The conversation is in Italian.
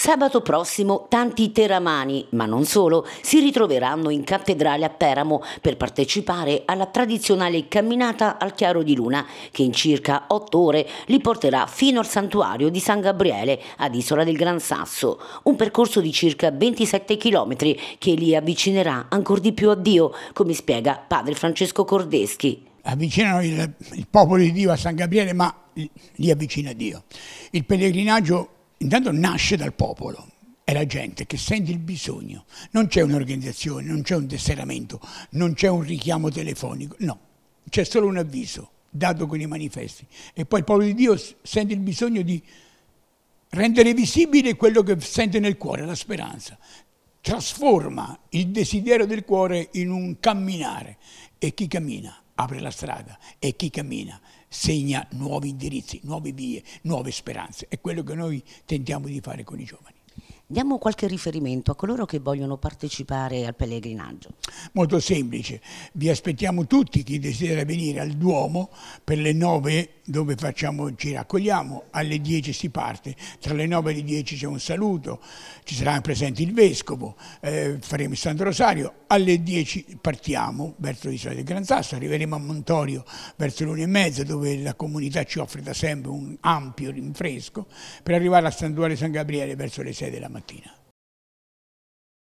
Sabato prossimo tanti teramani, ma non solo, si ritroveranno in cattedrale a Peramo per partecipare alla tradizionale camminata al chiaro di luna che in circa otto ore li porterà fino al santuario di San Gabriele ad Isola del Gran Sasso, un percorso di circa 27 km che li avvicinerà ancora di più a Dio, come spiega padre Francesco Cordeschi. Avvicinano il, il popolo di Dio a San Gabriele, ma li avvicina a Dio. Il pellegrinaggio intanto nasce dal popolo, è la gente che sente il bisogno, non c'è un'organizzazione, non c'è un tesseramento, non c'è un richiamo telefonico, no, c'è solo un avviso dato con i manifesti e poi il popolo di Dio sente il bisogno di rendere visibile quello che sente nel cuore, la speranza, trasforma il desiderio del cuore in un camminare e chi cammina apre la strada e chi cammina segna nuovi indirizzi, nuove vie, nuove speranze. È quello che noi tentiamo di fare con i giovani. Diamo qualche riferimento a coloro che vogliono partecipare al pellegrinaggio. Molto semplice, vi aspettiamo tutti chi desidera venire al Duomo per le 9 dove facciamo, ci raccogliamo, alle 10 si parte, tra le 9 e le 10 c'è un saluto, ci sarà presente il Vescovo, eh, faremo il Santo Rosario, alle 10 partiamo verso l'isola del Gran Sasso, arriveremo a Montorio verso l'una e mezza dove la comunità ci offre da sempre un ampio rinfresco per arrivare al Santuario San Gabriele verso le 6 della mattina. Martina.